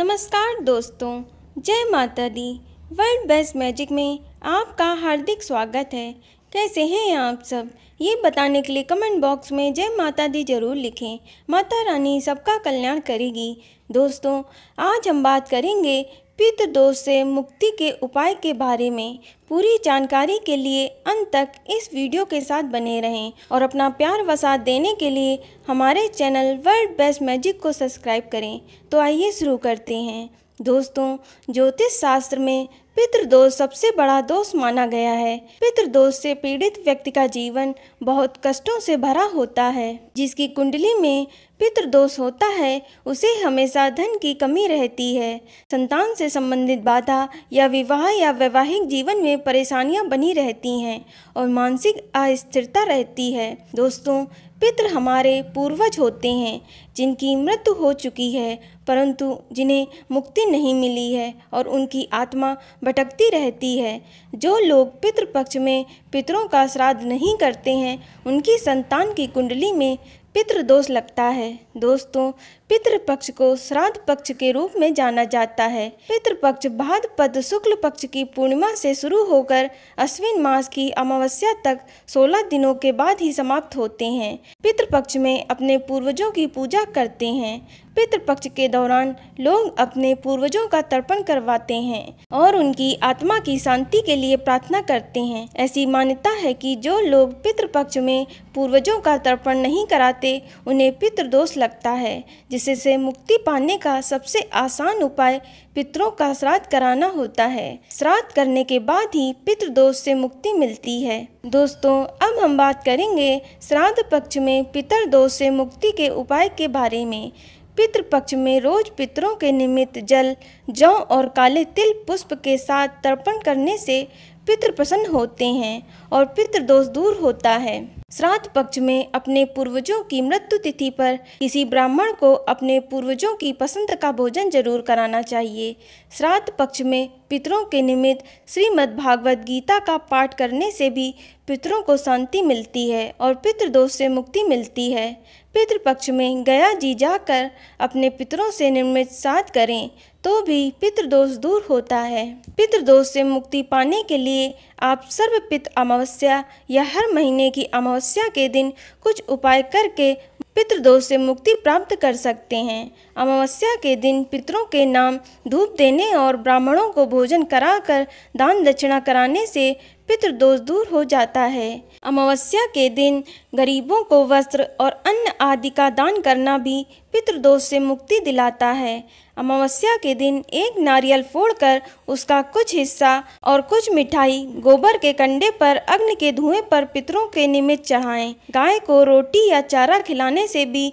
नमस्कार दोस्तों जय माता दी वर्ल्ड बेस्ट मैजिक में आपका हार्दिक स्वागत है कैसे हैं आप सब ये बताने के लिए कमेंट बॉक्स में जय माता दी जरूर लिखें माता रानी सबका कल्याण करेगी दोस्तों आज हम बात करेंगे पित्त दोष से मुक्ति के उपाय के बारे में पूरी जानकारी के लिए अंत तक इस वीडियो के साथ बने रहें और अपना प्यार वसा देने के लिए हमारे चैनल वर्ल्ड बेस्ट मैजिक को सब्सक्राइब करें तो आइए शुरू करते हैं दोस्तों ज्योतिष शास्त्र में दोष सबसे बड़ा दोष माना गया है दोष से पीड़ित व्यक्ति का जीवन बहुत कष्टों से भरा होता है जिसकी कुंडली में पितृदोष होता है उसे हमेशा धन की कमी रहती है संतान से संबंधित बाधा या विवाह या वैवाहिक जीवन में परेशानियां बनी रहती हैं और मानसिक अस्थिरता रहती है दोस्तों पितृ हमारे पूर्वज होते हैं जिनकी मृत्यु हो चुकी है परंतु जिन्हें मुक्ति नहीं मिली है और उनकी आत्मा भटकती रहती है जो लोग पितृपक्ष में पितरों का श्राद्ध नहीं करते हैं उनकी संतान की कुंडली में दोष लगता है दोस्तों पितृ पक्ष को श्राद्ध पक्ष के रूप में जाना जाता है पितृपक्ष भाद्रपद शुक्ल पक्ष की पूर्णिमा से शुरू होकर अश्विन मास की अमावस्या तक 16 दिनों के बाद ही समाप्त होते हैं पितृपक्ष में अपने पूर्वजों की पूजा करते हैं पितृपक्ष के दौरान लोग अपने पूर्वजों का तर्पण करवाते हैं और उनकी आत्मा की शांति के लिए प्रार्थना करते हैं ऐसी मान्यता है कि जो लोग पितृपक्ष में पूर्वजों का तर्पण नहीं कराते उन्हें पितृदोष लगता है जिससे मुक्ति पाने का सबसे आसान उपाय पितरों का श्राद्ध कराना होता है श्राद्ध करने के बाद ही पितृदोष से मुक्ति मिलती है दोस्तों अब हम बात करेंगे श्राद्ध पक्ष में पितर दोष से मुक्ति के उपाय के बारे में पितृपक्ष में रोज पितरों के निमित्त जल जौ और काले तिल पुष्प के साथ तर्पण करने से पितृ प्रसन्न होते हैं और पितृदोष दूर होता है श्राद्ध पक्ष में अपने पूर्वजों की मृत्यु तिथि पर किसी ब्राह्मण को अपने पूर्वजों की पसंद का भोजन जरूर कराना चाहिए श्राद्ध पक्ष में पितरों के निमित्त श्रीमद् भागवत गीता का पाठ करने से भी पितरों को शांति मिलती है और पितृदोष से मुक्ति मिलती है पितृपक्ष में गया जी जाकर अपने पितरों से निर्मित साथ करें तो भी पितृदोष दूर होता है पितृदोष से मुक्ति पाने के लिए आप सर्वपित अमावस्या या हर महीने की अमावस्या के दिन कुछ उपाय करके पितृदोष से मुक्ति प्राप्त कर सकते हैं अमावस्या के दिन पितरों के नाम धूप देने और ब्राह्मणों को भोजन कराकर दान दक्षिणा कराने से पितृदोष दूर हो जाता है अमावस्या के दिन गरीबों को वस्त्र और अन्न आदि का दान करना भी पितृदोष से मुक्ति दिलाता है अमावस्या के दिन एक नारियल फोड़कर उसका कुछ हिस्सा और कुछ मिठाई गोबर के कंडे पर अग्नि के धुएं पर पितरों के निमित्त चढ़ाएं। गाय को रोटी या चारा खिलाने से भी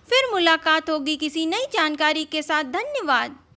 फिर मुलाकात होगी किसी नई जानकारी के साथ धन्यवाद